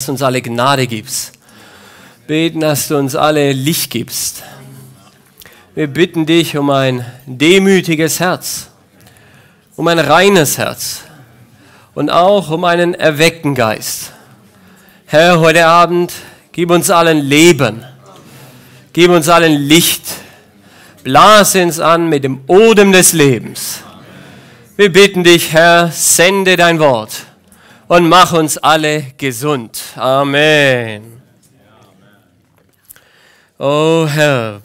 dass du uns alle Gnade gibst. Beten, dass du uns alle Licht gibst. Wir bitten dich um ein demütiges Herz, um ein reines Herz und auch um einen erweckten Geist. Herr, heute Abend gib uns allen Leben, gib uns allen Licht, blase uns an mit dem Odem des Lebens. Wir bitten dich, Herr, sende dein Wort und mach uns alle gesund. Amen. Oh Herr,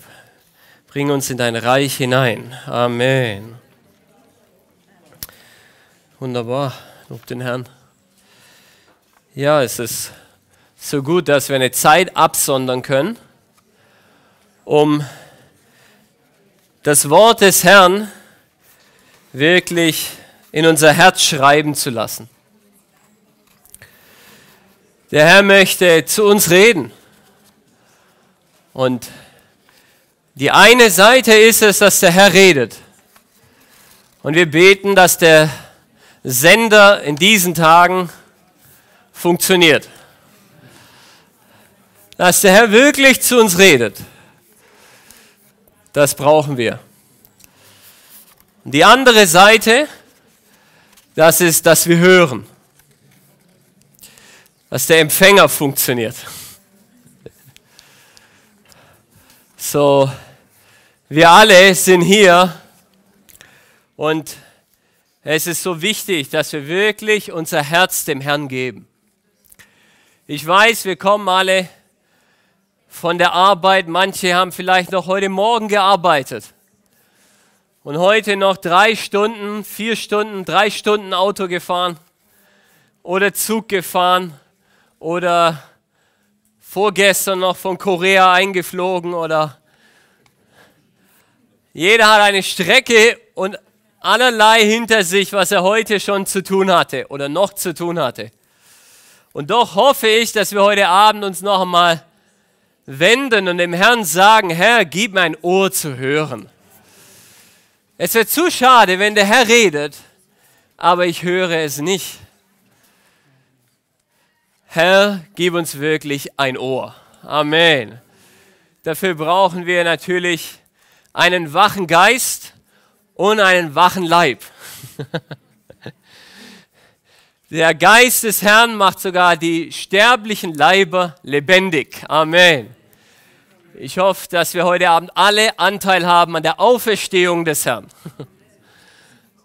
bring uns in dein Reich hinein. Amen. Wunderbar, lob den Herrn. Ja, es ist so gut, dass wir eine Zeit absondern können, um das Wort des Herrn wirklich in unser Herz schreiben zu lassen. Der Herr möchte zu uns reden. Und die eine Seite ist es, dass der Herr redet. Und wir beten, dass der Sender in diesen Tagen funktioniert. Dass der Herr wirklich zu uns redet. Das brauchen wir. Und die andere Seite, das ist, dass wir hören dass der Empfänger funktioniert. So, wir alle sind hier und es ist so wichtig, dass wir wirklich unser Herz dem Herrn geben. Ich weiß, wir kommen alle von der Arbeit, manche haben vielleicht noch heute Morgen gearbeitet und heute noch drei Stunden, vier Stunden, drei Stunden Auto gefahren oder Zug gefahren oder vorgestern noch von Korea eingeflogen oder jeder hat eine Strecke und allerlei hinter sich, was er heute schon zu tun hatte oder noch zu tun hatte. Und doch hoffe ich, dass wir heute Abend uns noch einmal wenden und dem Herrn sagen, Herr, gib mir ein Ohr zu hören. Es wird zu schade, wenn der Herr redet, aber ich höre es nicht. Herr, gib uns wirklich ein Ohr. Amen. Dafür brauchen wir natürlich einen wachen Geist und einen wachen Leib. Der Geist des Herrn macht sogar die sterblichen Leiber lebendig. Amen. Ich hoffe, dass wir heute Abend alle Anteil haben an der Auferstehung des Herrn.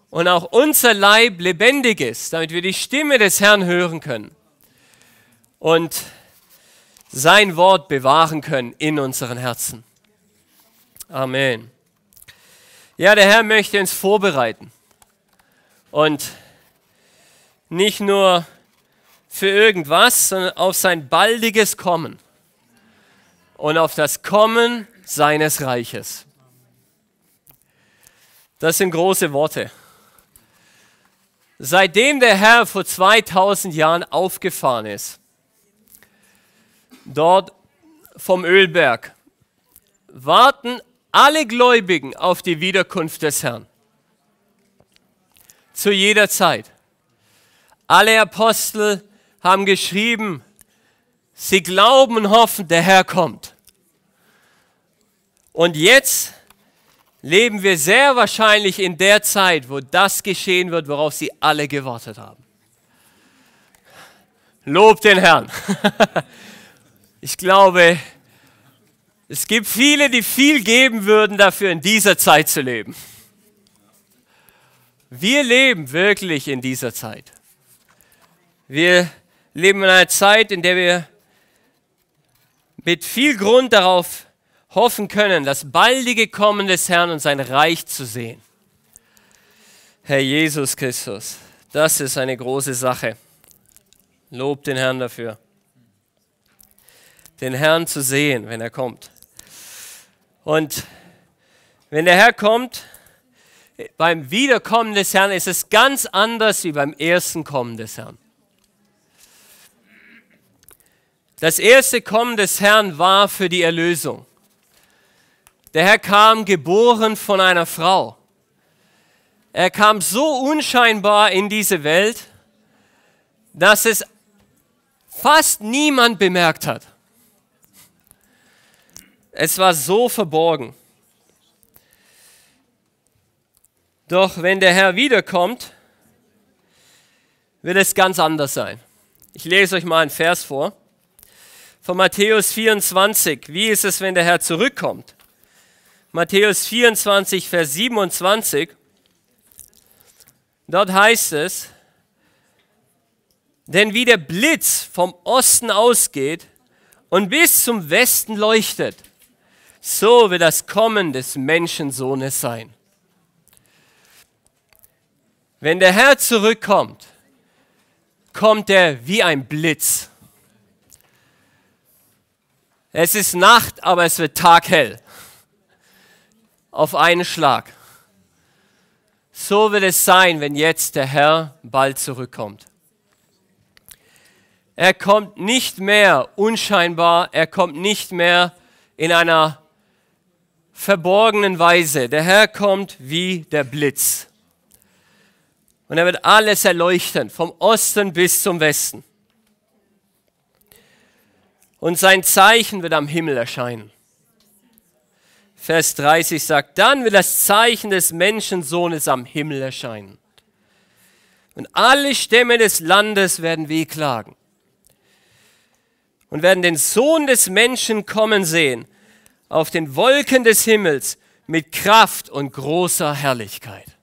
Und auch unser Leib lebendig ist, damit wir die Stimme des Herrn hören können und sein Wort bewahren können in unseren Herzen. Amen. Ja, der Herr möchte uns vorbereiten und nicht nur für irgendwas, sondern auf sein baldiges Kommen und auf das Kommen seines Reiches. Das sind große Worte. Seitdem der Herr vor 2000 Jahren aufgefahren ist, dort vom Ölberg, warten alle Gläubigen auf die Wiederkunft des Herrn. Zu jeder Zeit. Alle Apostel haben geschrieben, sie glauben und hoffen, der Herr kommt. Und jetzt leben wir sehr wahrscheinlich in der Zeit, wo das geschehen wird, worauf sie alle gewartet haben. Lob den Herrn. Ich glaube, es gibt viele, die viel geben würden dafür, in dieser Zeit zu leben. Wir leben wirklich in dieser Zeit. Wir leben in einer Zeit, in der wir mit viel Grund darauf hoffen können, das baldige Kommen des Herrn und sein Reich zu sehen. Herr Jesus Christus, das ist eine große Sache. Lob den Herrn dafür den Herrn zu sehen, wenn er kommt. Und wenn der Herr kommt, beim Wiederkommen des Herrn ist es ganz anders wie beim ersten Kommen des Herrn. Das erste Kommen des Herrn war für die Erlösung. Der Herr kam geboren von einer Frau. Er kam so unscheinbar in diese Welt, dass es fast niemand bemerkt hat. Es war so verborgen. Doch wenn der Herr wiederkommt, wird es ganz anders sein. Ich lese euch mal einen Vers vor. Von Matthäus 24. Wie ist es, wenn der Herr zurückkommt? Matthäus 24, Vers 27. Dort heißt es, denn wie der Blitz vom Osten ausgeht und bis zum Westen leuchtet, so wird das Kommen des Menschensohnes sein. Wenn der Herr zurückkommt, kommt er wie ein Blitz. Es ist Nacht, aber es wird taghell. Auf einen Schlag. So wird es sein, wenn jetzt der Herr bald zurückkommt. Er kommt nicht mehr unscheinbar, er kommt nicht mehr in einer verborgenen Weise. Der Herr kommt wie der Blitz. Und er wird alles erleuchten, vom Osten bis zum Westen. Und sein Zeichen wird am Himmel erscheinen. Vers 30 sagt, dann wird das Zeichen des Menschensohnes am Himmel erscheinen. Und alle Stämme des Landes werden wehklagen und werden den Sohn des Menschen kommen sehen auf den Wolken des Himmels mit Kraft und großer Herrlichkeit.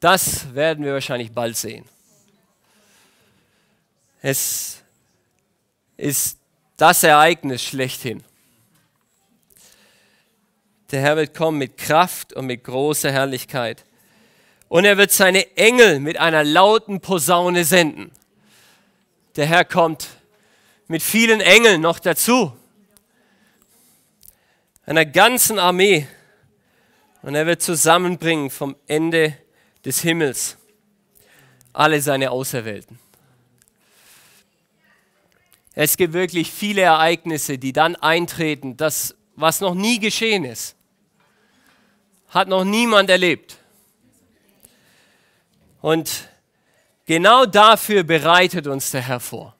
Das werden wir wahrscheinlich bald sehen. Es ist das Ereignis schlechthin. Der Herr wird kommen mit Kraft und mit großer Herrlichkeit. Und er wird seine Engel mit einer lauten Posaune senden. Der Herr kommt mit vielen Engeln noch dazu einer ganzen Armee. Und er wird zusammenbringen vom Ende des Himmels alle seine Auserwählten. Es gibt wirklich viele Ereignisse, die dann eintreten, das, was noch nie geschehen ist, hat noch niemand erlebt. Und genau dafür bereitet uns der Herr vor.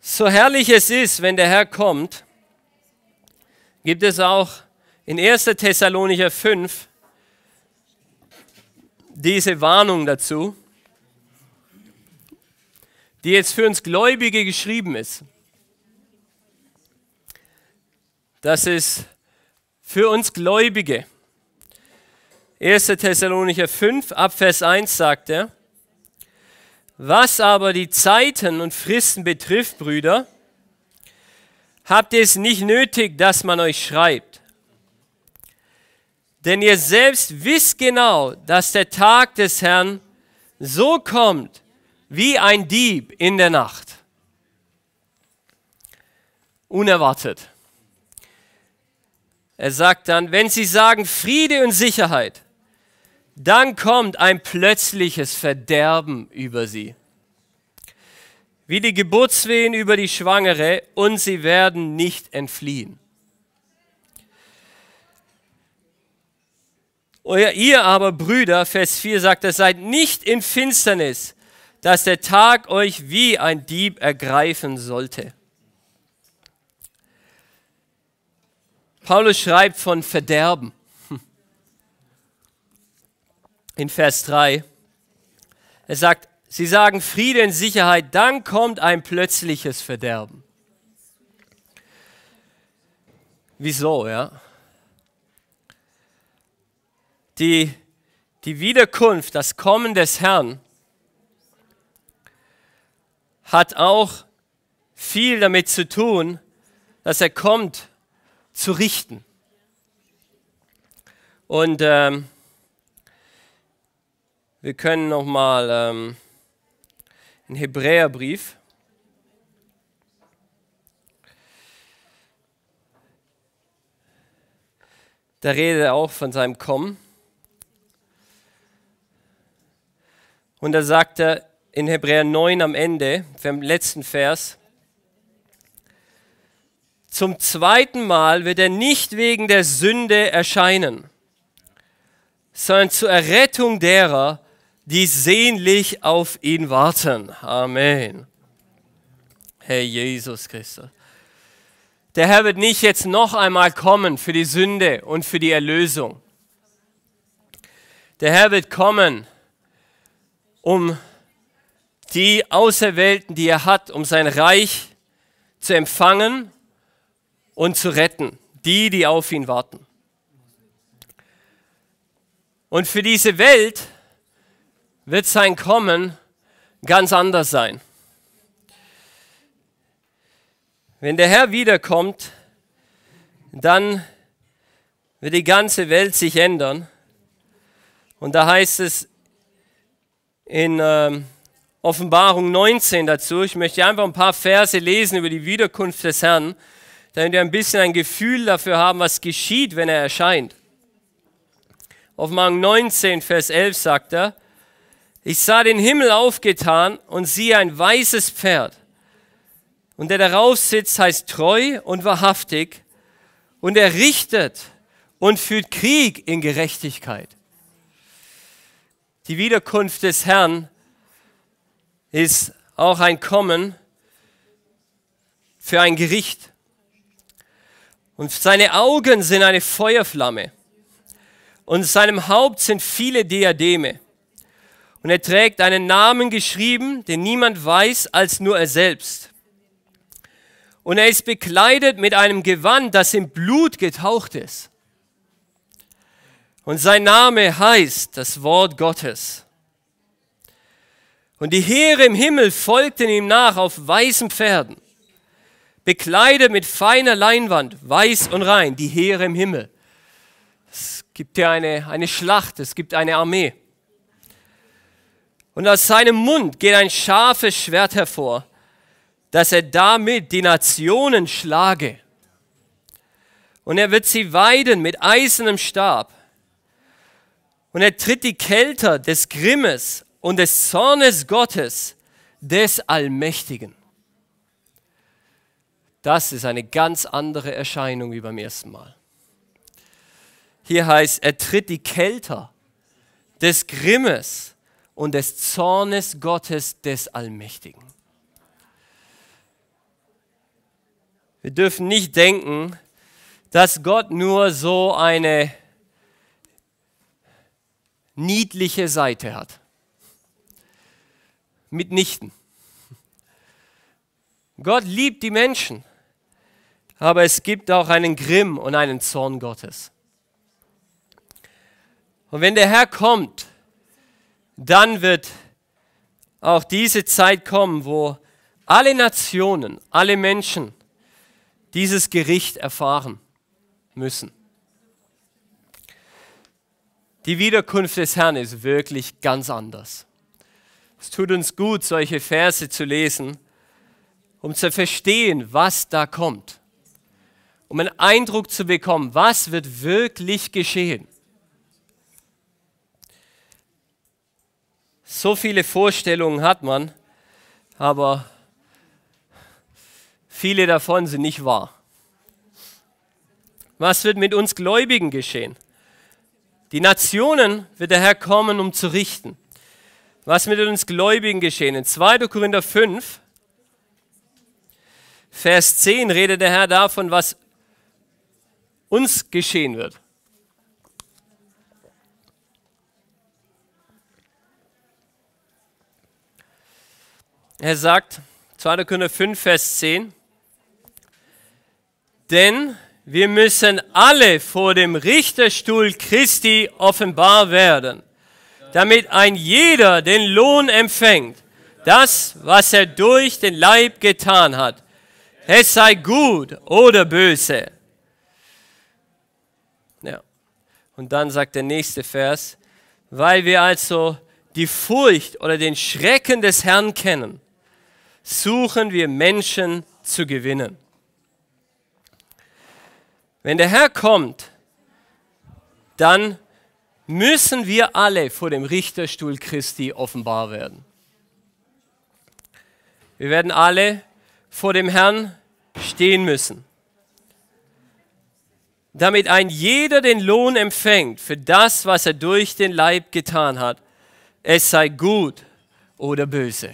So herrlich es ist, wenn der Herr kommt gibt es auch in 1. Thessalonicher 5 diese Warnung dazu, die jetzt für uns Gläubige geschrieben ist. Das ist für uns Gläubige. 1. Thessalonicher 5 Abvers 1 sagt er, was aber die Zeiten und Fristen betrifft, Brüder, habt ihr es nicht nötig, dass man euch schreibt. Denn ihr selbst wisst genau, dass der Tag des Herrn so kommt wie ein Dieb in der Nacht. Unerwartet. Er sagt dann, wenn sie sagen Friede und Sicherheit, dann kommt ein plötzliches Verderben über sie wie die Geburtswehen über die Schwangere, und sie werden nicht entfliehen. Ihr aber, Brüder, Vers 4 sagt ihr seid nicht in Finsternis, dass der Tag euch wie ein Dieb ergreifen sollte. Paulus schreibt von Verderben. In Vers 3. Er sagt, Sie sagen Friede und Sicherheit, dann kommt ein plötzliches Verderben. Wieso, ja? Die, die Wiederkunft, das Kommen des Herrn hat auch viel damit zu tun, dass er kommt, zu richten. Und ähm, wir können noch mal ähm, ein Hebräerbrief. Da redet er auch von seinem Kommen. Und da sagt er in Hebräer 9 am Ende, im letzten Vers, zum zweiten Mal wird er nicht wegen der Sünde erscheinen, sondern zur Errettung derer, die sehnlich auf ihn warten. Amen. Herr Jesus Christus. Der Herr wird nicht jetzt noch einmal kommen für die Sünde und für die Erlösung. Der Herr wird kommen, um die Auserwählten, die er hat, um sein Reich zu empfangen und zu retten, die, die auf ihn warten. Und für diese Welt wird sein Kommen ganz anders sein. Wenn der Herr wiederkommt, dann wird die ganze Welt sich ändern. Und da heißt es in äh, Offenbarung 19 dazu, ich möchte einfach ein paar Verse lesen über die Wiederkunft des Herrn, damit wir ein bisschen ein Gefühl dafür haben, was geschieht, wenn er erscheint. Offenbarung 19, Vers 11 sagt er, ich sah den Himmel aufgetan und siehe ein weißes Pferd. Und der darauf sitzt, heißt treu und wahrhaftig. Und er richtet und führt Krieg in Gerechtigkeit. Die Wiederkunft des Herrn ist auch ein Kommen für ein Gericht. Und seine Augen sind eine Feuerflamme. Und seinem Haupt sind viele Diademe. Und er trägt einen Namen geschrieben, den niemand weiß als nur er selbst. Und er ist bekleidet mit einem Gewand, das im Blut getaucht ist. Und sein Name heißt das Wort Gottes. Und die Heere im Himmel folgten ihm nach auf weißen Pferden, bekleidet mit feiner Leinwand, weiß und rein, die Heere im Himmel. Es gibt ja eine, eine Schlacht, es gibt eine Armee. Und aus seinem Mund geht ein scharfes Schwert hervor, dass er damit die Nationen schlage. Und er wird sie weiden mit eisernem Stab. Und er tritt die Kelter des Grimmes und des Zornes Gottes, des Allmächtigen. Das ist eine ganz andere Erscheinung wie beim ersten Mal. Hier heißt, er tritt die Kelter des Grimmes und des Zornes Gottes des Allmächtigen. Wir dürfen nicht denken, dass Gott nur so eine niedliche Seite hat. Mitnichten. Gott liebt die Menschen, aber es gibt auch einen Grimm und einen Zorn Gottes. Und wenn der Herr kommt, dann wird auch diese Zeit kommen, wo alle Nationen, alle Menschen dieses Gericht erfahren müssen. Die Wiederkunft des Herrn ist wirklich ganz anders. Es tut uns gut, solche Verse zu lesen, um zu verstehen, was da kommt, um einen Eindruck zu bekommen, was wird wirklich geschehen. So viele Vorstellungen hat man, aber viele davon sind nicht wahr. Was wird mit uns Gläubigen geschehen? Die Nationen wird der Herr kommen, um zu richten. Was wird mit uns Gläubigen geschehen? In 2. Korinther 5, Vers 10 redet der Herr davon, was uns geschehen wird. Er sagt, 2. Korinther 5, Vers 10, denn wir müssen alle vor dem Richterstuhl Christi offenbar werden, damit ein jeder den Lohn empfängt, das, was er durch den Leib getan hat, es sei gut oder böse. Ja. Und dann sagt der nächste Vers, weil wir also die Furcht oder den Schrecken des Herrn kennen, suchen wir Menschen zu gewinnen. Wenn der Herr kommt, dann müssen wir alle vor dem Richterstuhl Christi offenbar werden. Wir werden alle vor dem Herrn stehen müssen, damit ein jeder den Lohn empfängt für das, was er durch den Leib getan hat, es sei gut oder böse.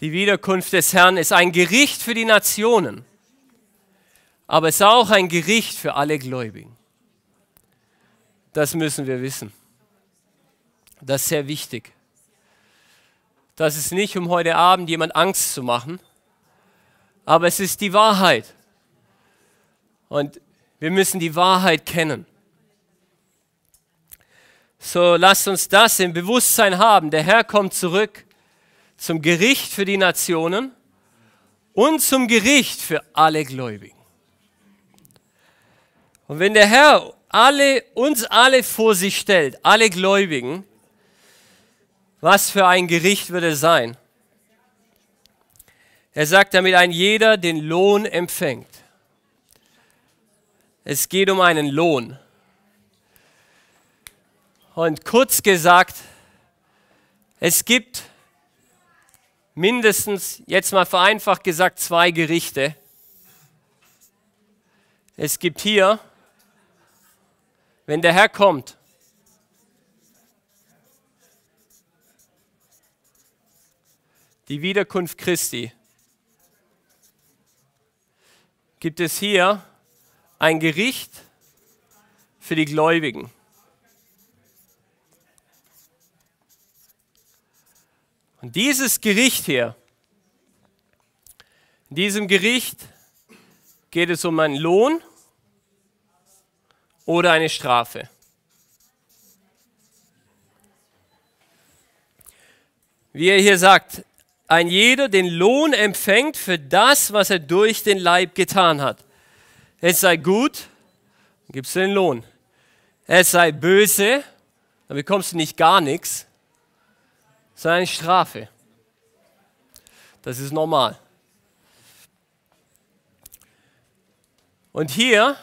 Die Wiederkunft des Herrn ist ein Gericht für die Nationen, aber es ist auch ein Gericht für alle Gläubigen. Das müssen wir wissen. Das ist sehr wichtig. Das ist nicht, um heute Abend jemand Angst zu machen, aber es ist die Wahrheit. Und wir müssen die Wahrheit kennen. So lasst uns das im Bewusstsein haben. Der Herr kommt zurück zum Gericht für die Nationen und zum Gericht für alle Gläubigen. Und wenn der Herr alle, uns alle vor sich stellt, alle Gläubigen, was für ein Gericht würde es sein? Er sagt, damit ein jeder den Lohn empfängt. Es geht um einen Lohn. Und kurz gesagt, es gibt mindestens, jetzt mal vereinfacht gesagt, zwei Gerichte. Es gibt hier, wenn der Herr kommt, die Wiederkunft Christi, gibt es hier ein Gericht für die Gläubigen. Dieses Gericht hier, in diesem Gericht geht es um einen Lohn oder eine Strafe. Wie er hier sagt, ein jeder den Lohn empfängt für das, was er durch den Leib getan hat. Es sei gut, dann gibst du den Lohn. Es sei böse, dann bekommst du nicht gar nichts, sondern eine Strafe. Das ist normal. Und hier,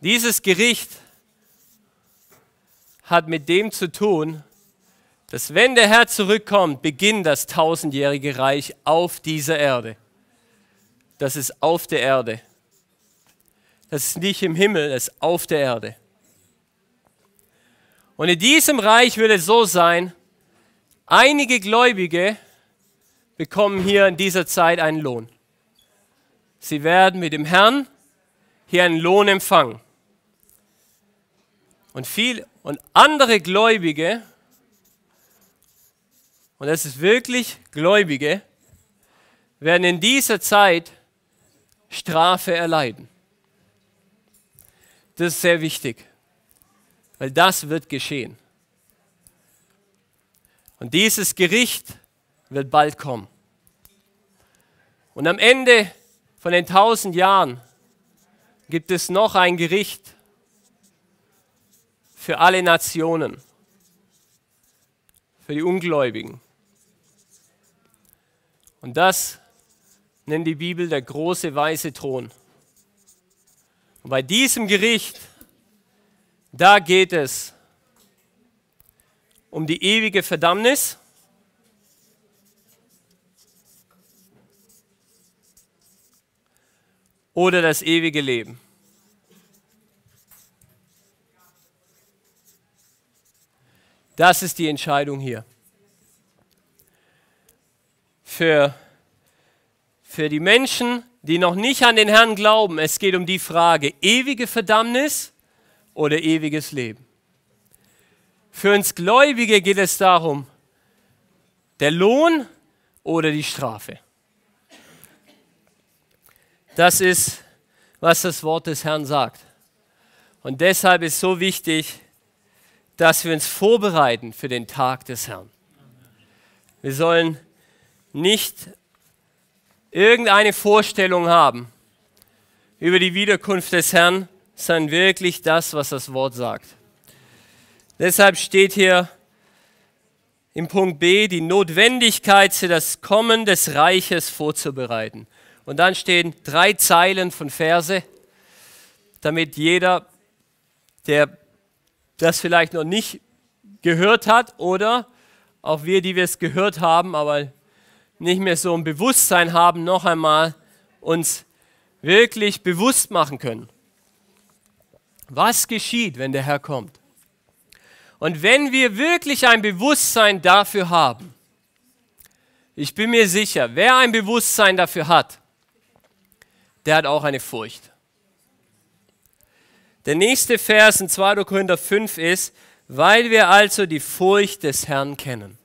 dieses Gericht hat mit dem zu tun, dass wenn der Herr zurückkommt, beginnt das tausendjährige Reich auf dieser Erde. Das ist auf der Erde. Das ist nicht im Himmel, das ist auf der Erde. Und in diesem Reich wird es so sein, Einige Gläubige bekommen hier in dieser Zeit einen Lohn. Sie werden mit dem Herrn hier einen Lohn empfangen. Und, viel, und andere Gläubige, und das ist wirklich Gläubige, werden in dieser Zeit Strafe erleiden. Das ist sehr wichtig, weil das wird geschehen. Und dieses Gericht wird bald kommen. Und am Ende von den tausend Jahren gibt es noch ein Gericht für alle Nationen, für die Ungläubigen. Und das nennt die Bibel der große weiße Thron. Und bei diesem Gericht, da geht es um die ewige Verdammnis. Oder das ewige Leben. Das ist die Entscheidung hier. Für, für die Menschen, die noch nicht an den Herrn glauben, es geht um die Frage, ewige Verdammnis oder ewiges Leben. Für uns Gläubige geht es darum, der Lohn oder die Strafe. Das ist, was das Wort des Herrn sagt. Und deshalb ist so wichtig, dass wir uns vorbereiten für den Tag des Herrn. Wir sollen nicht irgendeine Vorstellung haben über die Wiederkunft des Herrn, sondern wirklich das, was das Wort sagt. Deshalb steht hier im Punkt B die Notwendigkeit, das Kommen des Reiches vorzubereiten. Und dann stehen drei Zeilen von Verse, damit jeder, der das vielleicht noch nicht gehört hat oder auch wir, die wir es gehört haben, aber nicht mehr so ein Bewusstsein haben, noch einmal uns wirklich bewusst machen können. Was geschieht, wenn der Herr kommt? Und wenn wir wirklich ein Bewusstsein dafür haben, ich bin mir sicher, wer ein Bewusstsein dafür hat, der hat auch eine Furcht. Der nächste Vers in 2. Korinther 5 ist, weil wir also die Furcht des Herrn kennen.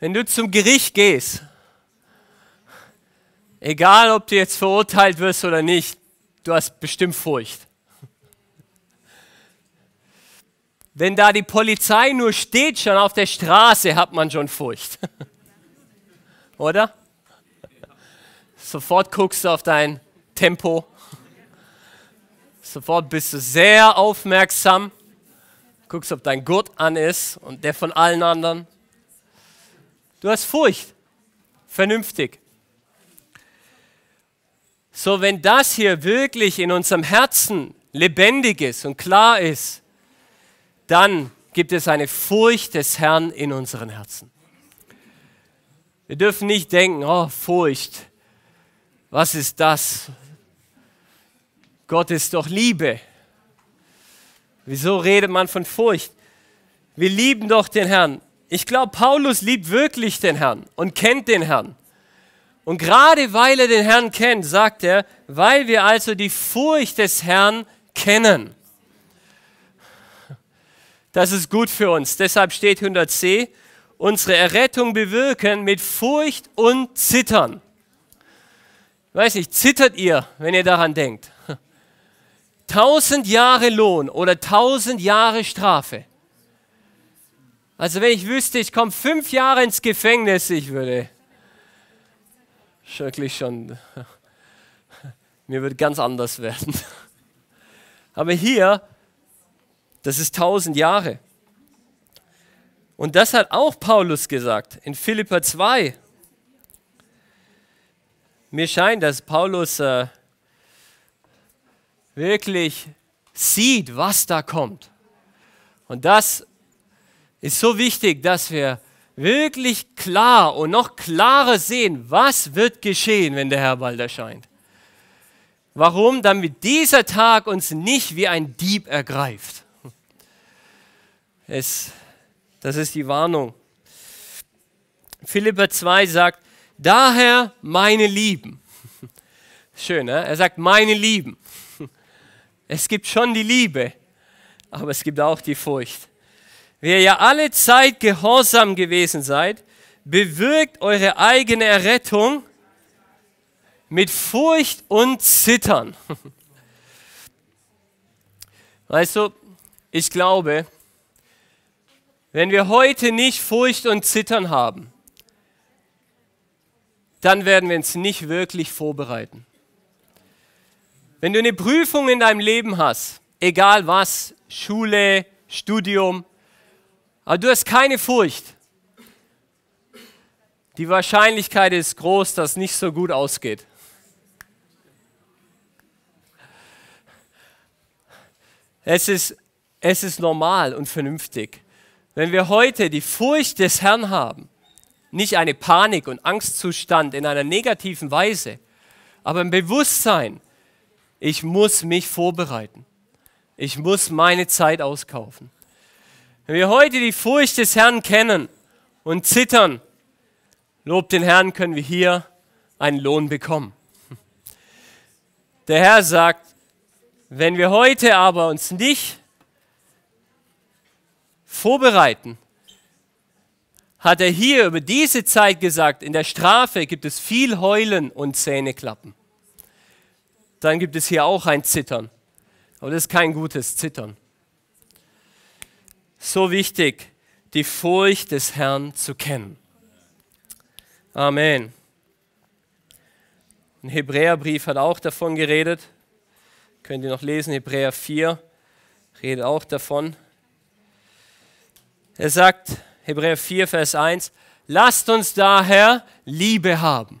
Wenn du zum Gericht gehst, egal ob du jetzt verurteilt wirst oder nicht, du hast bestimmt Furcht. Wenn da die Polizei nur steht, schon auf der Straße, hat man schon Furcht. Oder? Sofort guckst du auf dein Tempo. Sofort bist du sehr aufmerksam. Guckst, ob dein Gurt an ist und der von allen anderen. Du hast Furcht. Vernünftig. So, wenn das hier wirklich in unserem Herzen lebendig ist und klar ist, dann gibt es eine Furcht des Herrn in unseren Herzen. Wir dürfen nicht denken, oh Furcht, was ist das? Gott ist doch Liebe. Wieso redet man von Furcht? Wir lieben doch den Herrn. Ich glaube, Paulus liebt wirklich den Herrn und kennt den Herrn. Und gerade weil er den Herrn kennt, sagt er, weil wir also die Furcht des Herrn kennen. Das ist gut für uns. Deshalb steht 100c, unsere Errettung bewirken mit Furcht und Zittern. Ich weiß nicht, zittert ihr, wenn ihr daran denkt? Tausend Jahre Lohn oder tausend Jahre Strafe. Also wenn ich wüsste, ich komme fünf Jahre ins Gefängnis, ich würde wirklich schon, mir würde ganz anders werden. Aber hier das ist tausend Jahre. Und das hat auch Paulus gesagt in Philippa 2. Mir scheint, dass Paulus äh, wirklich sieht, was da kommt. Und das ist so wichtig, dass wir wirklich klar und noch klarer sehen, was wird geschehen, wenn der Herr bald erscheint. Warum? Damit dieser Tag uns nicht wie ein Dieb ergreift. Es, das ist die Warnung. Philippa 2 sagt, daher meine Lieben. Schön, ne? er sagt, meine Lieben. Es gibt schon die Liebe, aber es gibt auch die Furcht. Wer ja alle Zeit gehorsam gewesen seid, bewirkt eure eigene Errettung mit Furcht und Zittern. Weißt du, ich glaube, wenn wir heute nicht Furcht und Zittern haben, dann werden wir uns nicht wirklich vorbereiten. Wenn du eine Prüfung in deinem Leben hast, egal was, Schule, Studium, aber du hast keine Furcht, die Wahrscheinlichkeit ist groß, dass es nicht so gut ausgeht. Es ist, es ist normal und vernünftig. Wenn wir heute die Furcht des Herrn haben, nicht eine Panik und Angstzustand in einer negativen Weise, aber im Bewusstsein, ich muss mich vorbereiten. Ich muss meine Zeit auskaufen. Wenn wir heute die Furcht des Herrn kennen und zittern, Lob den Herrn, können wir hier einen Lohn bekommen. Der Herr sagt, wenn wir heute aber uns nicht vorbereiten, hat er hier über diese Zeit gesagt, in der Strafe gibt es viel Heulen und Zähneklappen. Dann gibt es hier auch ein Zittern. Aber das ist kein gutes Zittern. So wichtig, die Furcht des Herrn zu kennen. Amen. Ein Hebräerbrief hat auch davon geredet. Könnt ihr noch lesen, Hebräer 4 redet auch davon. Er sagt, Hebräer 4, Vers 1, lasst uns daher Liebe haben.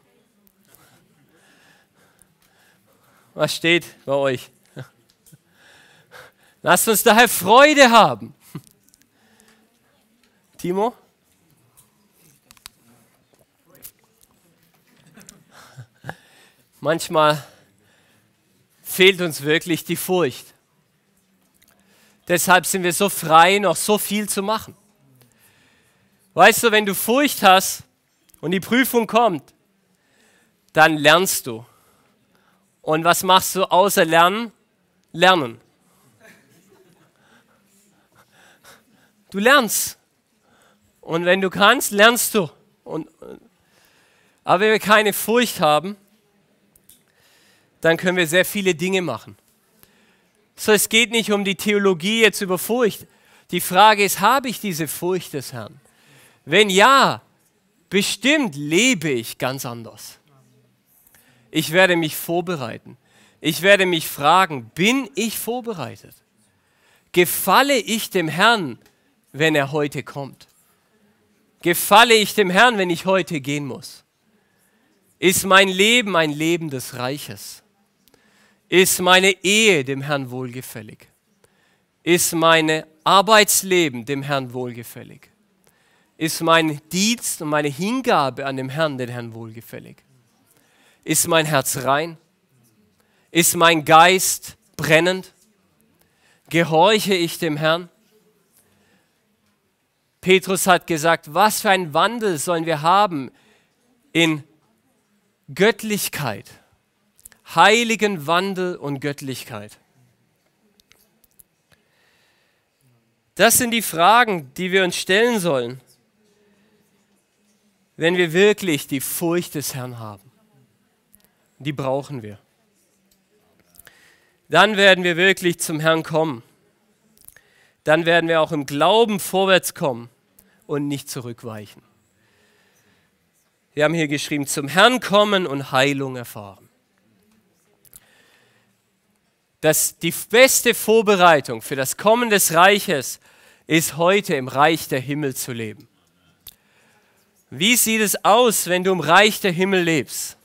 Was steht bei euch? Lasst uns daher Freude haben. Timo? Manchmal fehlt uns wirklich die Furcht. Deshalb sind wir so frei, noch so viel zu machen. Weißt du, wenn du Furcht hast und die Prüfung kommt, dann lernst du. Und was machst du außer lernen? Lernen. Du lernst. Und wenn du kannst, lernst du. Und, aber wenn wir keine Furcht haben, dann können wir sehr viele Dinge machen. So, es geht nicht um die Theologie jetzt über Furcht. Die Frage ist, habe ich diese Furcht des Herrn? Wenn ja, bestimmt lebe ich ganz anders. Ich werde mich vorbereiten. Ich werde mich fragen, bin ich vorbereitet? Gefalle ich dem Herrn, wenn er heute kommt? Gefalle ich dem Herrn, wenn ich heute gehen muss? Ist mein Leben ein Leben des Reiches? Ist meine Ehe dem Herrn wohlgefällig? Ist mein Arbeitsleben dem Herrn wohlgefällig? Ist mein Dienst und meine Hingabe an dem Herrn, den Herrn wohlgefällig? Ist mein Herz rein? Ist mein Geist brennend? Gehorche ich dem Herrn? Petrus hat gesagt, was für einen Wandel sollen wir haben in Göttlichkeit, heiligen Wandel und Göttlichkeit. Das sind die Fragen, die wir uns stellen sollen wenn wir wirklich die Furcht des Herrn haben. Die brauchen wir. Dann werden wir wirklich zum Herrn kommen. Dann werden wir auch im Glauben vorwärts kommen und nicht zurückweichen. Wir haben hier geschrieben, zum Herrn kommen und Heilung erfahren. Dass die beste Vorbereitung für das Kommen des Reiches ist, heute im Reich der Himmel zu leben. Wie sieht es aus, wenn du im Reich der Himmel lebst?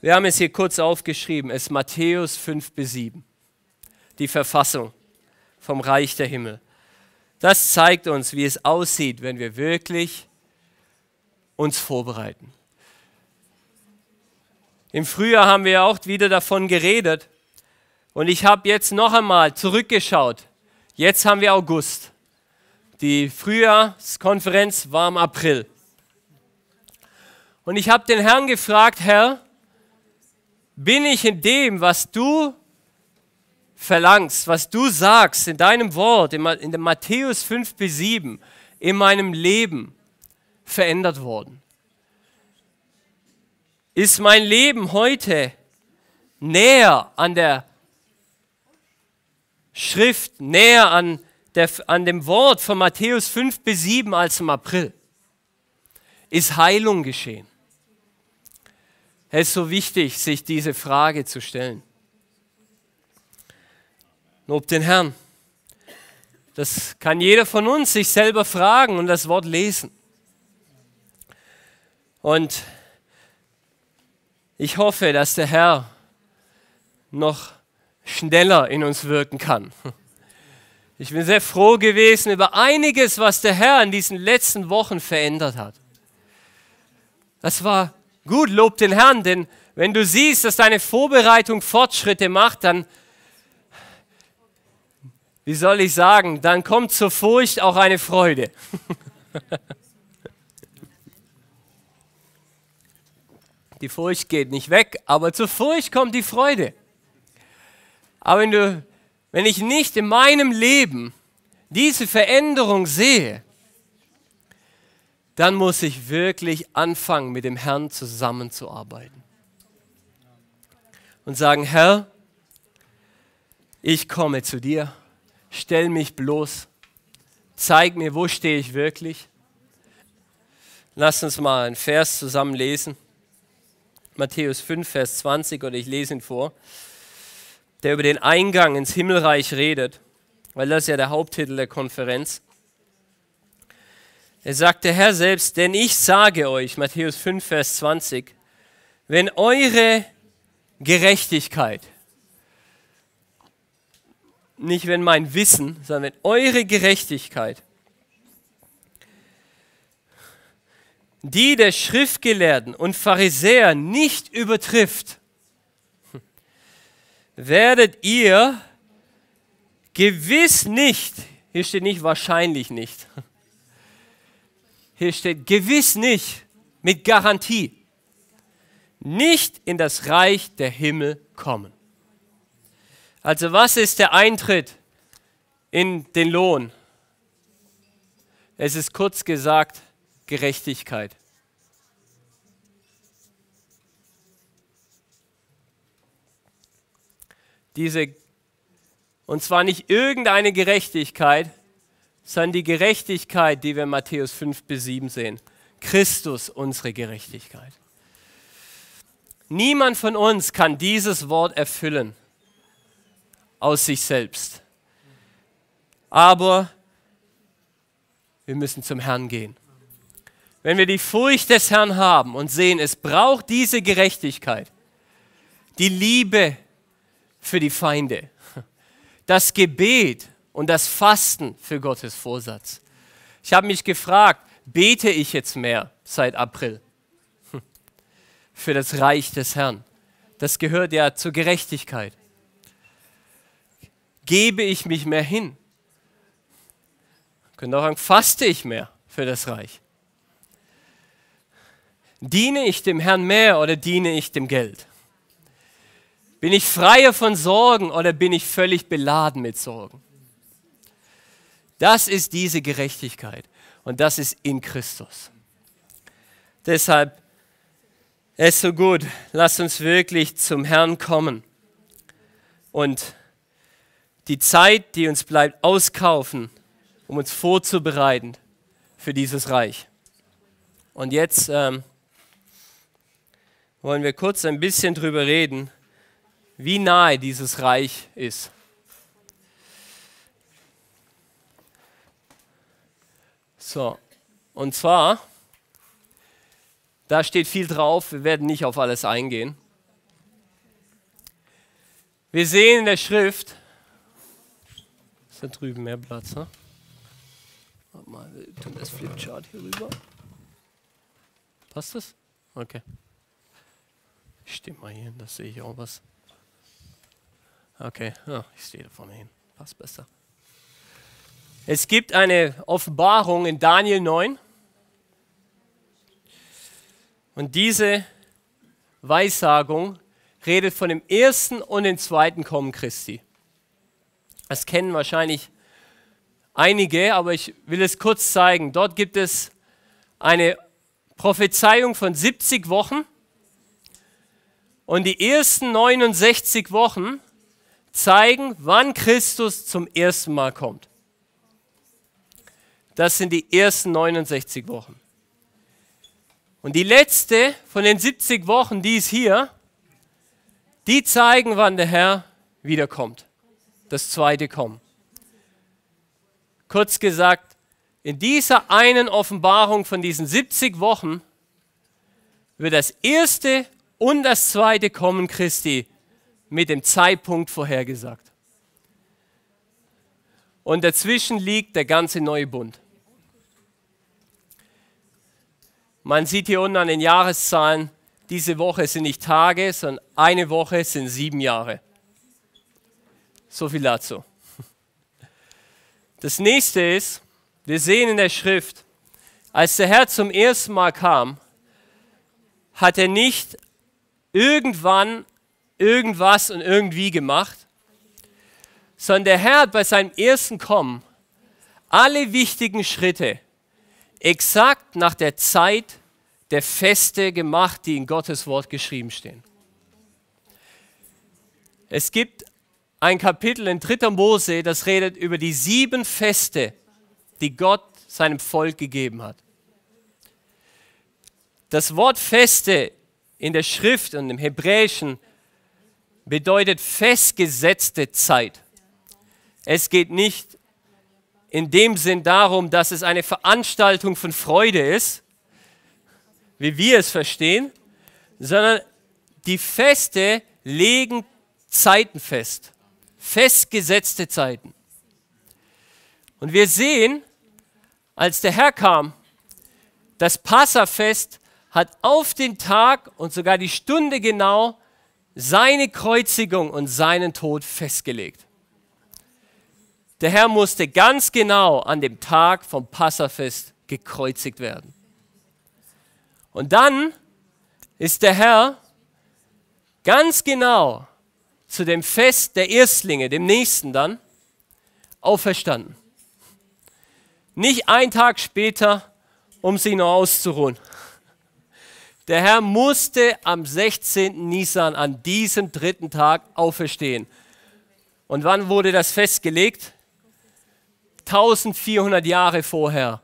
Wir haben es hier kurz aufgeschrieben. Es ist Matthäus 5 bis 7. Die Verfassung vom Reich der Himmel. Das zeigt uns, wie es aussieht, wenn wir wirklich uns vorbereiten. Im Frühjahr haben wir auch wieder davon geredet. Und ich habe jetzt noch einmal zurückgeschaut. Jetzt haben wir August. Die Frühjahrskonferenz war im April. Und ich habe den Herrn gefragt, Herr, bin ich in dem, was du verlangst, was du sagst in deinem Wort, in dem Matthäus 5 bis 7, in meinem Leben verändert worden? Ist mein Leben heute näher an der Schrift, näher an der der, an dem Wort von Matthäus 5 bis 7 als im April ist Heilung geschehen. Es ist so wichtig, sich diese Frage zu stellen. Lob den Herrn. Das kann jeder von uns sich selber fragen und das Wort lesen. Und ich hoffe, dass der Herr noch schneller in uns wirken kann. Ich bin sehr froh gewesen über einiges, was der Herr in diesen letzten Wochen verändert hat. Das war gut, lob den Herrn, denn wenn du siehst, dass deine Vorbereitung Fortschritte macht, dann, wie soll ich sagen, dann kommt zur Furcht auch eine Freude. Die Furcht geht nicht weg, aber zur Furcht kommt die Freude. Aber wenn du wenn ich nicht in meinem Leben diese Veränderung sehe, dann muss ich wirklich anfangen, mit dem Herrn zusammenzuarbeiten. Und sagen, Herr, ich komme zu dir, stell mich bloß, zeig mir, wo stehe ich wirklich. Lass uns mal einen Vers zusammen lesen. Matthäus 5, Vers 20, oder ich lese ihn vor der über den Eingang ins Himmelreich redet, weil das ist ja der Haupttitel der Konferenz. Er sagt der Herr selbst, denn ich sage euch, Matthäus 5, Vers 20, wenn eure Gerechtigkeit, nicht wenn mein Wissen, sondern wenn eure Gerechtigkeit, die der Schriftgelehrten und Pharisäer nicht übertrifft, werdet ihr gewiss nicht, hier steht nicht wahrscheinlich nicht, hier steht gewiss nicht mit Garantie, nicht in das Reich der Himmel kommen. Also was ist der Eintritt in den Lohn? Es ist kurz gesagt Gerechtigkeit. Diese, und zwar nicht irgendeine Gerechtigkeit, sondern die Gerechtigkeit, die wir in Matthäus 5 bis 7 sehen. Christus, unsere Gerechtigkeit. Niemand von uns kann dieses Wort erfüllen aus sich selbst. Aber wir müssen zum Herrn gehen. Wenn wir die Furcht des Herrn haben und sehen, es braucht diese Gerechtigkeit, die Liebe für die Feinde. Das Gebet und das Fasten für Gottes Vorsatz. Ich habe mich gefragt, bete ich jetzt mehr seit April für das Reich des Herrn? Das gehört ja zur Gerechtigkeit. Gebe ich mich mehr hin? Könnte auch sagen, faste ich mehr für das Reich? Diene ich dem Herrn mehr oder diene ich dem Geld? Bin ich freie von Sorgen oder bin ich völlig beladen mit Sorgen? Das ist diese Gerechtigkeit und das ist in Christus. Deshalb es ist so gut, lasst uns wirklich zum Herrn kommen und die Zeit, die uns bleibt, auskaufen, um uns vorzubereiten für dieses Reich. Und jetzt ähm, wollen wir kurz ein bisschen drüber reden wie nahe dieses Reich ist. So, und zwar, da steht viel drauf, wir werden nicht auf alles eingehen. Wir sehen in der Schrift, ist da drüben mehr Platz, ne? Warte mal, wir tun das Flipchart hier rüber. Passt das? Okay. Ich stehe mal hier, das sehe ich auch was. Okay, oh, ich stehe da vorne hin. Passt besser. Es gibt eine Offenbarung in Daniel 9. Und diese Weissagung redet von dem ersten und dem zweiten Kommen Christi. Das kennen wahrscheinlich einige, aber ich will es kurz zeigen. Dort gibt es eine Prophezeiung von 70 Wochen. Und die ersten 69 Wochen zeigen, wann Christus zum ersten Mal kommt. Das sind die ersten 69 Wochen. Und die letzte von den 70 Wochen, die ist hier, die zeigen, wann der Herr wiederkommt. Das zweite Kommen. Kurz gesagt, in dieser einen Offenbarung von diesen 70 Wochen wird das erste und das zweite Kommen Christi mit dem Zeitpunkt vorhergesagt. Und dazwischen liegt der ganze neue Bund. Man sieht hier unten an den Jahreszahlen, diese Woche sind nicht Tage, sondern eine Woche sind sieben Jahre. So viel dazu. Das nächste ist, wir sehen in der Schrift, als der Herr zum ersten Mal kam, hat er nicht irgendwann irgendwas und irgendwie gemacht, sondern der Herr hat bei seinem ersten Kommen alle wichtigen Schritte exakt nach der Zeit der Feste gemacht, die in Gottes Wort geschrieben stehen. Es gibt ein Kapitel in 3. Mose, das redet über die sieben Feste, die Gott seinem Volk gegeben hat. Das Wort Feste in der Schrift und im Hebräischen bedeutet festgesetzte Zeit. Es geht nicht in dem Sinn darum, dass es eine Veranstaltung von Freude ist, wie wir es verstehen, sondern die Feste legen Zeiten fest, festgesetzte Zeiten. Und wir sehen, als der Herr kam, das Passafest hat auf den Tag und sogar die Stunde genau seine Kreuzigung und seinen Tod festgelegt. Der Herr musste ganz genau an dem Tag vom Passafest gekreuzigt werden. Und dann ist der Herr ganz genau zu dem Fest der Erstlinge, dem nächsten dann, auferstanden. Nicht einen Tag später, um sich noch auszuruhen. Der Herr musste am 16. Nisan, an diesem dritten Tag, auferstehen. Und wann wurde das festgelegt? 1400 Jahre vorher,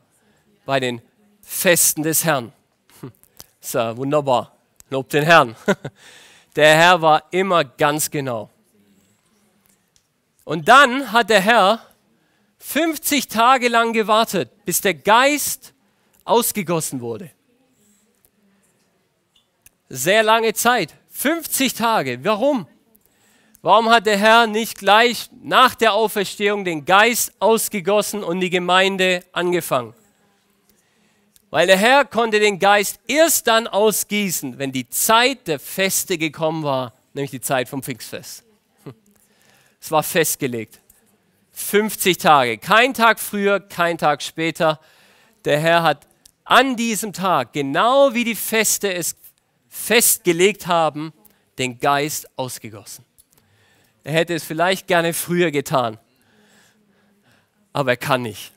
bei den Festen des Herrn. Hm. So, wunderbar. Lob den Herrn. Der Herr war immer ganz genau. Und dann hat der Herr 50 Tage lang gewartet, bis der Geist ausgegossen wurde. Sehr lange Zeit. 50 Tage. Warum? Warum hat der Herr nicht gleich nach der Auferstehung den Geist ausgegossen und die Gemeinde angefangen? Weil der Herr konnte den Geist erst dann ausgießen, wenn die Zeit der Feste gekommen war, nämlich die Zeit vom Pfingstfest. Hm. Es war festgelegt. 50 Tage, kein Tag früher, kein Tag später. Der Herr hat an diesem Tag, genau wie die Feste es festgelegt haben, den Geist ausgegossen. Er hätte es vielleicht gerne früher getan, aber er kann nicht.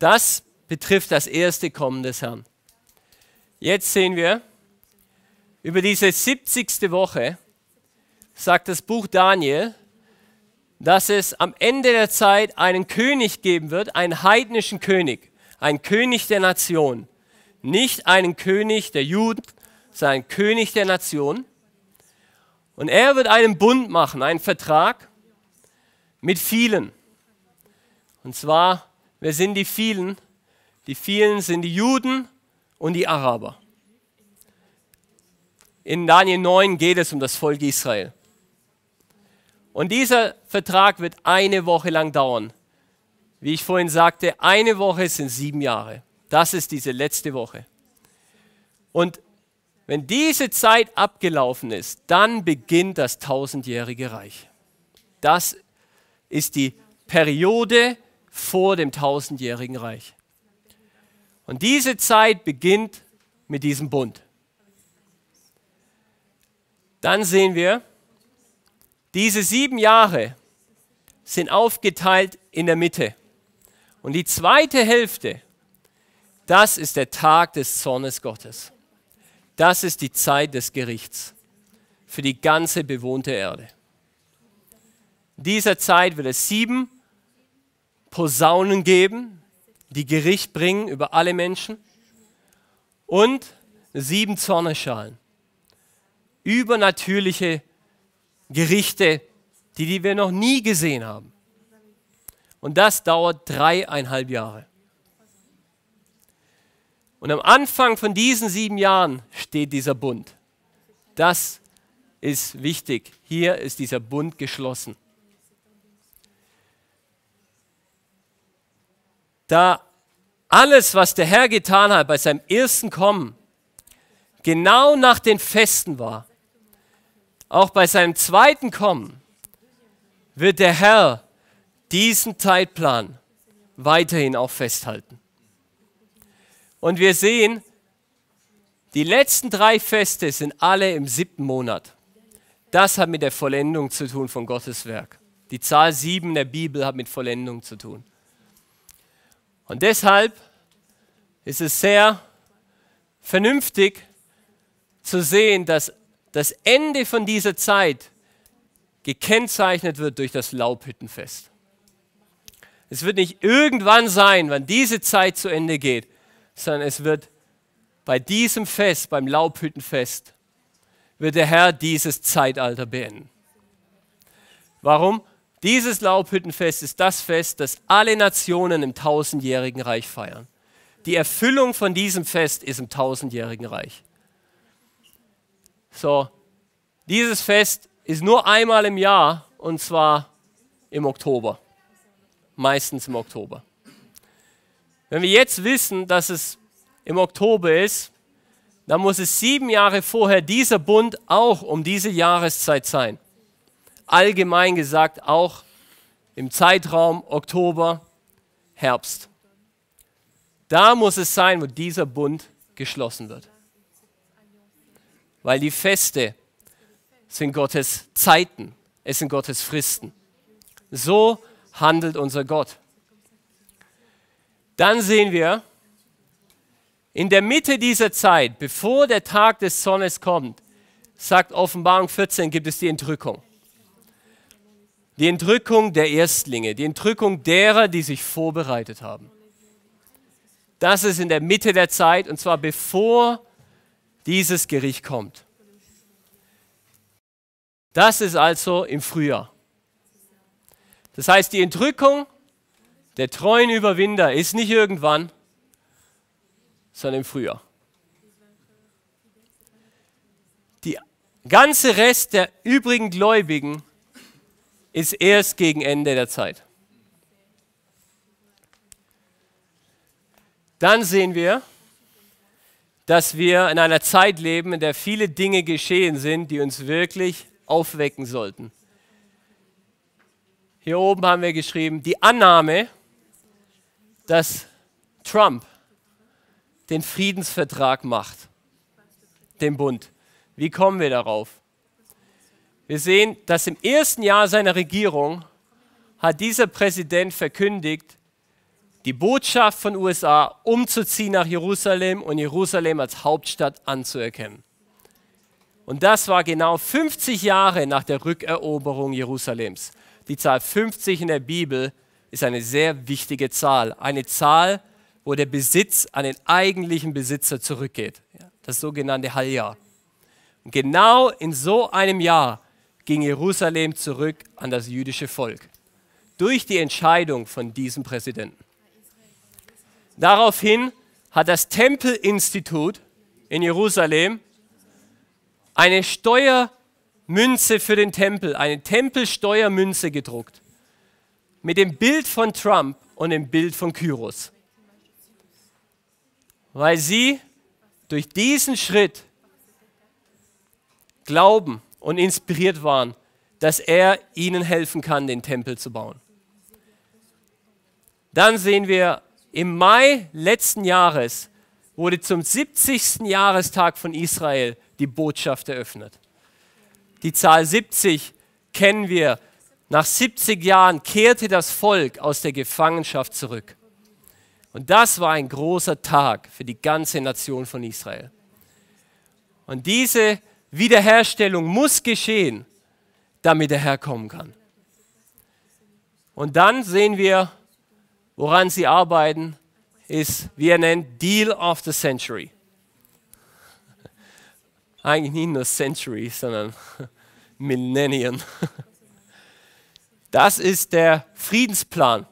Das betrifft das erste Kommen des Herrn. Jetzt sehen wir, über diese 70. Woche sagt das Buch Daniel, dass es am Ende der Zeit einen König geben wird, einen heidnischen König, einen König der Nation nicht einen König der Juden, sondern König der Nation. Und er wird einen Bund machen, einen Vertrag mit vielen. Und zwar, wer sind die vielen? Die vielen sind die Juden und die Araber. In Daniel 9 geht es um das Volk Israel. Und dieser Vertrag wird eine Woche lang dauern. Wie ich vorhin sagte, eine Woche sind sieben Jahre. Das ist diese letzte Woche. Und wenn diese Zeit abgelaufen ist, dann beginnt das tausendjährige Reich. Das ist die Periode vor dem tausendjährigen Reich. Und diese Zeit beginnt mit diesem Bund. Dann sehen wir, diese sieben Jahre sind aufgeteilt in der Mitte. Und die zweite Hälfte das ist der Tag des Zornes Gottes. Das ist die Zeit des Gerichts für die ganze bewohnte Erde. In dieser Zeit wird es sieben Posaunen geben, die Gericht bringen über alle Menschen und sieben Zorneschalen. Übernatürliche Gerichte, die, die wir noch nie gesehen haben. Und das dauert dreieinhalb Jahre. Und am Anfang von diesen sieben Jahren steht dieser Bund. Das ist wichtig. Hier ist dieser Bund geschlossen. Da alles, was der Herr getan hat bei seinem ersten Kommen, genau nach den Festen war, auch bei seinem zweiten Kommen, wird der Herr diesen Zeitplan weiterhin auch festhalten. Und wir sehen, die letzten drei Feste sind alle im siebten Monat. Das hat mit der Vollendung zu tun von Gottes Werk. Die Zahl sieben der Bibel hat mit Vollendung zu tun. Und deshalb ist es sehr vernünftig zu sehen, dass das Ende von dieser Zeit gekennzeichnet wird durch das Laubhüttenfest. Es wird nicht irgendwann sein, wann diese Zeit zu Ende geht, sondern es wird bei diesem Fest, beim Laubhüttenfest, wird der Herr dieses Zeitalter beenden. Warum? Dieses Laubhüttenfest ist das Fest, das alle Nationen im tausendjährigen Reich feiern. Die Erfüllung von diesem Fest ist im tausendjährigen Reich. So, dieses Fest ist nur einmal im Jahr und zwar im Oktober. Meistens im Oktober. Wenn wir jetzt wissen, dass es im Oktober ist, dann muss es sieben Jahre vorher dieser Bund auch um diese Jahreszeit sein. Allgemein gesagt auch im Zeitraum Oktober, Herbst. Da muss es sein, wo dieser Bund geschlossen wird. Weil die Feste sind Gottes Zeiten, es sind Gottes Fristen. So handelt unser Gott. Dann sehen wir, in der Mitte dieser Zeit, bevor der Tag des Sonnes kommt, sagt Offenbarung 14, gibt es die Entrückung. Die Entrückung der Erstlinge, die Entrückung derer, die sich vorbereitet haben. Das ist in der Mitte der Zeit und zwar bevor dieses Gericht kommt. Das ist also im Frühjahr. Das heißt, die Entrückung der treuen Überwinder ist nicht irgendwann, sondern im Frühjahr. Die ganze Rest der übrigen Gläubigen ist erst gegen Ende der Zeit. Dann sehen wir, dass wir in einer Zeit leben, in der viele Dinge geschehen sind, die uns wirklich aufwecken sollten. Hier oben haben wir geschrieben, die Annahme dass Trump den Friedensvertrag macht, den Bund. Wie kommen wir darauf? Wir sehen, dass im ersten Jahr seiner Regierung hat dieser Präsident verkündigt, die Botschaft von USA umzuziehen nach Jerusalem und Jerusalem als Hauptstadt anzuerkennen. Und das war genau 50 Jahre nach der Rückeroberung Jerusalems. Die Zahl 50 in der Bibel ist eine sehr wichtige Zahl. Eine Zahl, wo der Besitz an den eigentlichen Besitzer zurückgeht. Das sogenannte Halljahr. Und genau in so einem Jahr ging Jerusalem zurück an das jüdische Volk. Durch die Entscheidung von diesem Präsidenten. Daraufhin hat das Tempelinstitut in Jerusalem eine Steuermünze für den Tempel, eine Tempelsteuermünze gedruckt mit dem Bild von Trump und dem Bild von Kyros. Weil sie durch diesen Schritt glauben und inspiriert waren, dass er ihnen helfen kann, den Tempel zu bauen. Dann sehen wir, im Mai letzten Jahres wurde zum 70. Jahrestag von Israel die Botschaft eröffnet. Die Zahl 70 kennen wir nach 70 Jahren kehrte das Volk aus der Gefangenschaft zurück. Und das war ein großer Tag für die ganze Nation von Israel. Und diese Wiederherstellung muss geschehen, damit er herkommen kann. Und dann sehen wir, woran sie arbeiten, ist, wie er nennt, Deal of the Century. Eigentlich nicht nur Century, sondern Millennium. Das ist der Friedensplan,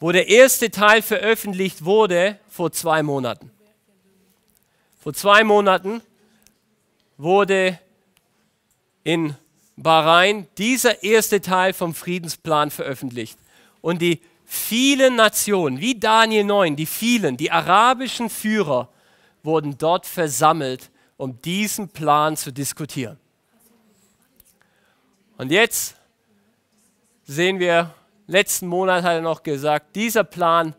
wo der erste Teil veröffentlicht wurde vor zwei Monaten. Vor zwei Monaten wurde in Bahrain dieser erste Teil vom Friedensplan veröffentlicht. Und die vielen Nationen, wie Daniel 9, die vielen, die arabischen Führer wurden dort versammelt, um diesen Plan zu diskutieren. Und jetzt sehen wir, letzten Monat hat er noch gesagt, dieser Plan,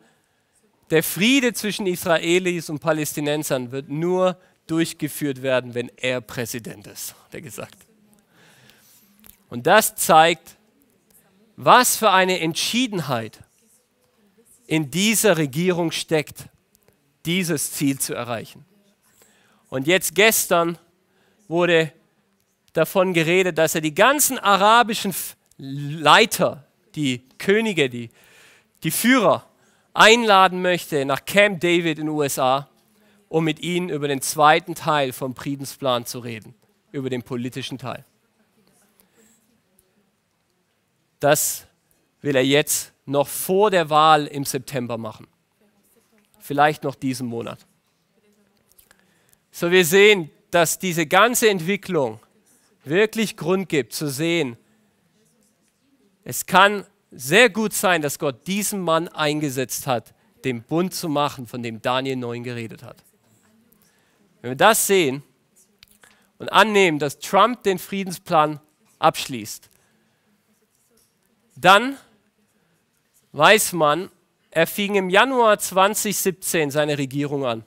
der Friede zwischen Israelis und Palästinensern wird nur durchgeführt werden, wenn er Präsident ist, hat er gesagt. Und das zeigt, was für eine Entschiedenheit in dieser Regierung steckt, dieses Ziel zu erreichen. Und jetzt gestern wurde davon geredet, dass er die ganzen arabischen Leiter, die Könige, die, die Führer einladen möchte nach Camp David in den USA, um mit ihnen über den zweiten Teil vom Friedensplan zu reden, über den politischen Teil. Das will er jetzt noch vor der Wahl im September machen. Vielleicht noch diesen Monat. So, wir sehen, dass diese ganze Entwicklung wirklich Grund gibt zu sehen, es kann sehr gut sein, dass Gott diesen Mann eingesetzt hat, den Bund zu machen, von dem Daniel 9 geredet hat. Wenn wir das sehen und annehmen, dass Trump den Friedensplan abschließt, dann weiß man, er fing im Januar 2017 seine Regierung an.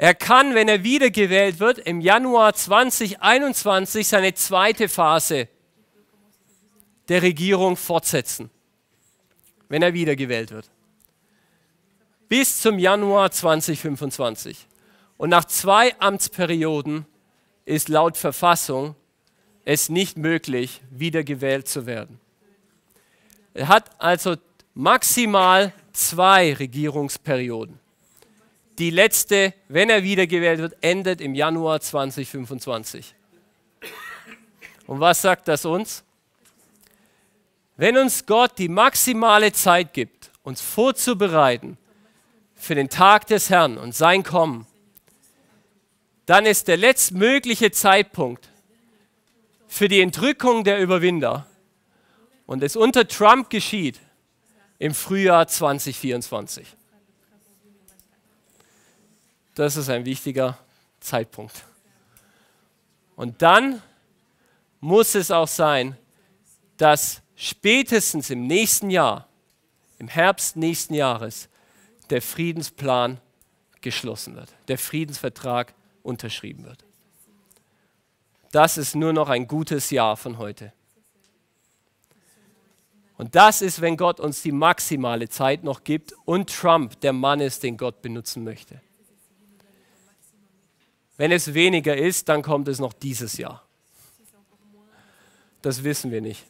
Er kann, wenn er wiedergewählt wird, im Januar 2021 seine zweite Phase der Regierung fortsetzen, wenn er wiedergewählt wird. Bis zum Januar 2025. Und nach zwei Amtsperioden ist laut Verfassung es nicht möglich, wiedergewählt zu werden. Er hat also maximal zwei Regierungsperioden. Die letzte, wenn er wiedergewählt wird, endet im Januar 2025. Und was sagt das uns? Wenn uns Gott die maximale Zeit gibt, uns vorzubereiten für den Tag des Herrn und sein Kommen, dann ist der letztmögliche Zeitpunkt für die Entrückung der Überwinder und es unter Trump geschieht im Frühjahr 2024. Das ist ein wichtiger Zeitpunkt. Und dann muss es auch sein, dass spätestens im nächsten Jahr, im Herbst nächsten Jahres, der Friedensplan geschlossen wird, der Friedensvertrag unterschrieben wird. Das ist nur noch ein gutes Jahr von heute. Und das ist, wenn Gott uns die maximale Zeit noch gibt und Trump der Mann ist, den Gott benutzen möchte. Wenn es weniger ist, dann kommt es noch dieses Jahr. Das wissen wir nicht.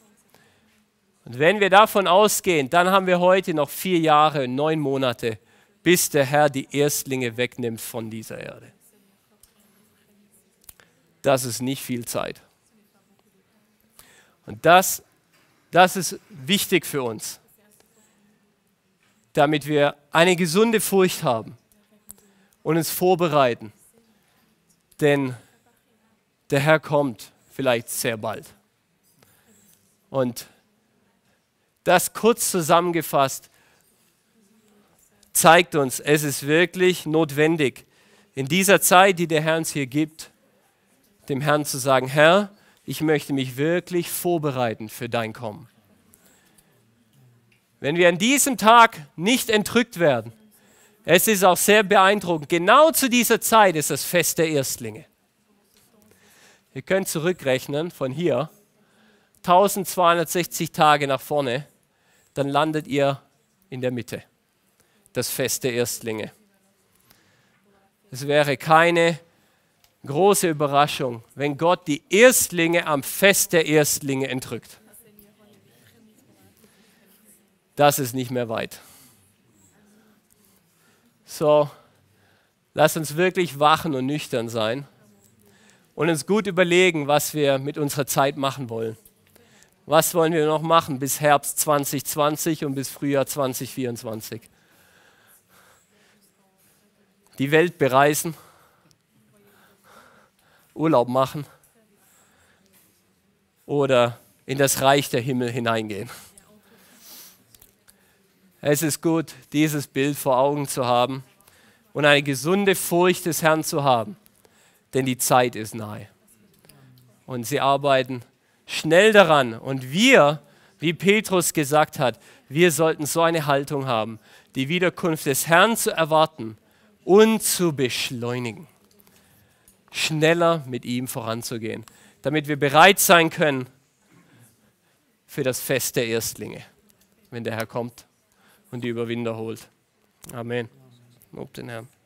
Und wenn wir davon ausgehen, dann haben wir heute noch vier Jahre und neun Monate, bis der Herr die Erstlinge wegnimmt von dieser Erde. Das ist nicht viel Zeit. Und das, das ist wichtig für uns, damit wir eine gesunde Furcht haben und uns vorbereiten. Denn der Herr kommt vielleicht sehr bald. Und das kurz zusammengefasst zeigt uns, es ist wirklich notwendig, in dieser Zeit, die der Herr uns hier gibt, dem Herrn zu sagen, Herr, ich möchte mich wirklich vorbereiten für dein Kommen. Wenn wir an diesem Tag nicht entrückt werden, es ist auch sehr beeindruckend. Genau zu dieser Zeit ist das Fest der Erstlinge. Ihr könnt zurückrechnen von hier. 1260 Tage nach vorne, dann landet ihr in der Mitte. Das Fest der Erstlinge. Es wäre keine große Überraschung, wenn Gott die Erstlinge am Fest der Erstlinge entrückt. Das ist nicht mehr weit. So, lass uns wirklich wachen und nüchtern sein und uns gut überlegen, was wir mit unserer Zeit machen wollen. Was wollen wir noch machen bis Herbst 2020 und bis Frühjahr 2024? Die Welt bereisen, Urlaub machen oder in das Reich der Himmel hineingehen. Es ist gut, dieses Bild vor Augen zu haben und eine gesunde Furcht des Herrn zu haben, denn die Zeit ist nahe. Und sie arbeiten schnell daran. Und wir, wie Petrus gesagt hat, wir sollten so eine Haltung haben, die Wiederkunft des Herrn zu erwarten und zu beschleunigen. Schneller mit ihm voranzugehen, damit wir bereit sein können für das Fest der Erstlinge, wenn der Herr kommt und die Überwinder holt. Amen. Lob den Herrn.